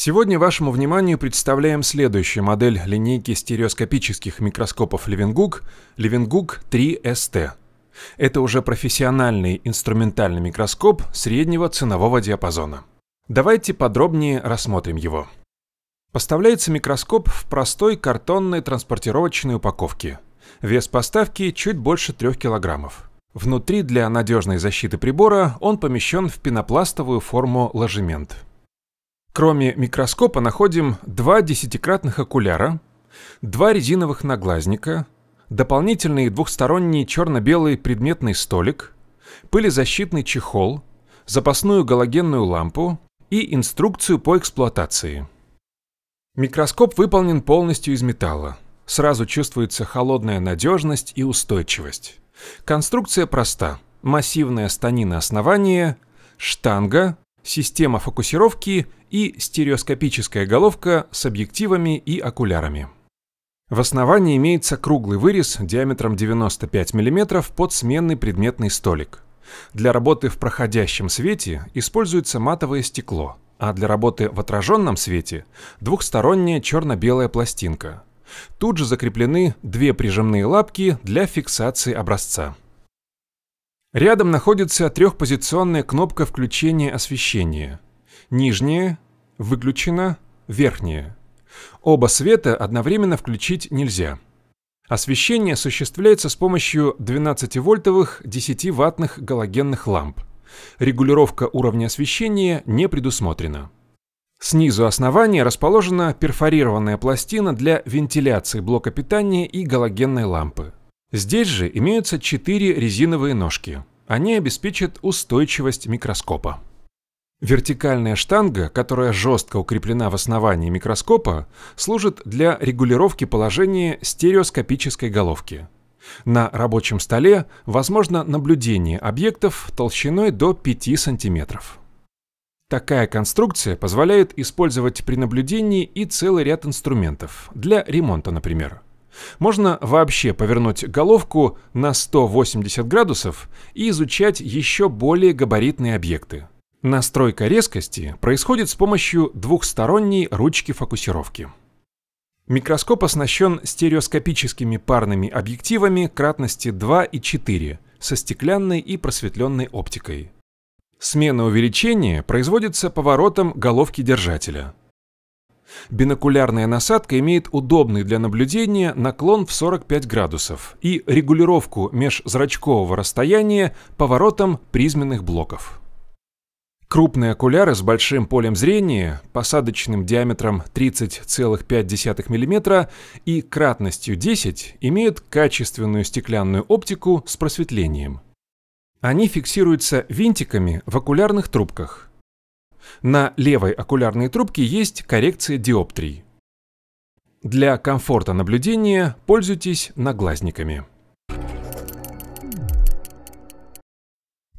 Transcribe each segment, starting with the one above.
Сегодня вашему вниманию представляем следующую модель линейки стереоскопических микроскопов Левингук Левингук 3ST. Это уже профессиональный инструментальный микроскоп среднего ценового диапазона. Давайте подробнее рассмотрим его. Поставляется микроскоп в простой картонной транспортировочной упаковке. Вес поставки чуть больше 3 килограммов. Внутри для надежной защиты прибора он помещен в пенопластовую форму ложемент. Кроме микроскопа находим два десятикратных окуляра, два резиновых наглазника, дополнительный двухсторонний черно-белый предметный столик, пылезащитный чехол, запасную галогенную лампу и инструкцию по эксплуатации. Микроскоп выполнен полностью из металла. Сразу чувствуется холодная надежность и устойчивость. Конструкция проста. Массивная станина основания, штанга, система фокусировки и стереоскопическая головка с объективами и окулярами. В основании имеется круглый вырез диаметром 95 мм под сменный предметный столик. Для работы в проходящем свете используется матовое стекло, а для работы в отраженном свете – двухсторонняя черно-белая пластинка. Тут же закреплены две прижимные лапки для фиксации образца. Рядом находится трехпозиционная кнопка включения освещения – Нижнее выключено, верхнее. Оба света одновременно включить нельзя. Освещение осуществляется с помощью 12-вольтовых 10-ваттных галогенных ламп. Регулировка уровня освещения не предусмотрена. Снизу основания расположена перфорированная пластина для вентиляции блока питания и галогенной лампы. Здесь же имеются четыре резиновые ножки. Они обеспечат устойчивость микроскопа. Вертикальная штанга, которая жестко укреплена в основании микроскопа, служит для регулировки положения стереоскопической головки. На рабочем столе возможно наблюдение объектов толщиной до 5 см. Такая конструкция позволяет использовать при наблюдении и целый ряд инструментов, для ремонта, например. Можно вообще повернуть головку на 180 градусов и изучать еще более габаритные объекты. Настройка резкости происходит с помощью двухсторонней ручки фокусировки. Микроскоп оснащен стереоскопическими парными объективами кратности 2 и 4 со стеклянной и просветленной оптикой. Смена увеличения производится поворотом головки держателя. Бинокулярная насадка имеет удобный для наблюдения наклон в 45 градусов и регулировку межзрачкового расстояния поворотом призменных блоков. Крупные окуляры с большим полем зрения, посадочным диаметром 30,5 мм и кратностью 10 имеют качественную стеклянную оптику с просветлением. Они фиксируются винтиками в окулярных трубках. На левой окулярной трубке есть коррекция диоптрий. Для комфорта наблюдения пользуйтесь наглазниками.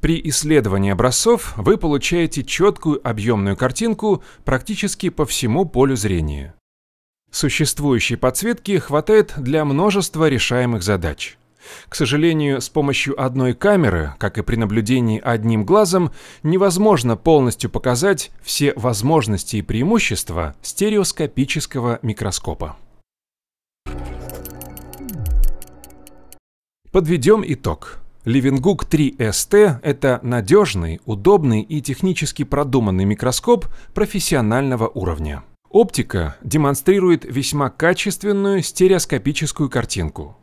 При исследовании образцов вы получаете четкую объемную картинку практически по всему полю зрения. Существующей подсветки хватает для множества решаемых задач. К сожалению, с помощью одной камеры, как и при наблюдении одним глазом, невозможно полностью показать все возможности и преимущества стереоскопического микроскопа. Подведем итог. Левингук 3ST – это надежный, удобный и технически продуманный микроскоп профессионального уровня. Оптика демонстрирует весьма качественную стереоскопическую картинку.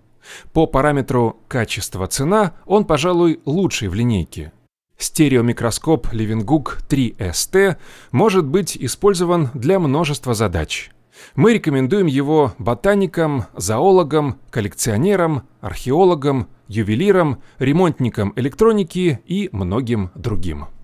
По параметру «качество-цена» он, пожалуй, лучший в линейке. Стереомикроскоп Левингук 3ST может быть использован для множества задач – мы рекомендуем его ботаникам, зоологам, коллекционерам, археологам, ювелирам, ремонтникам электроники и многим другим.